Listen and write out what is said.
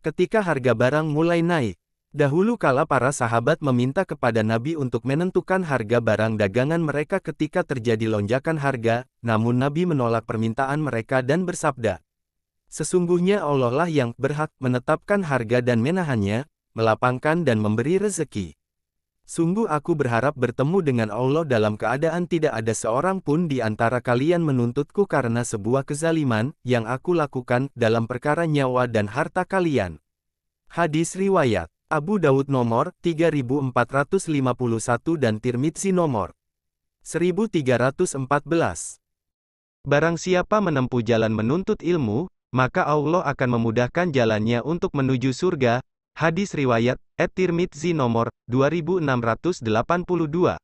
Ketika harga barang mulai naik, dahulu kala para sahabat meminta kepada Nabi untuk menentukan harga barang dagangan mereka ketika terjadi lonjakan harga, namun Nabi menolak permintaan mereka dan bersabda, Sesungguhnya Allah lah yang berhak menetapkan harga dan menahannya, melapangkan dan memberi rezeki. Sungguh aku berharap bertemu dengan Allah dalam keadaan tidak ada seorang pun di antara kalian menuntutku karena sebuah kezaliman yang aku lakukan dalam perkara nyawa dan harta kalian. Hadis Riwayat Abu Daud nomor 3451 dan Tirmidzi nomor 1314. Barang siapa menempuh jalan menuntut ilmu, maka Allah akan memudahkan jalannya untuk menuju surga. Hadis Riwayat, At-Tirmidzi nomor 2682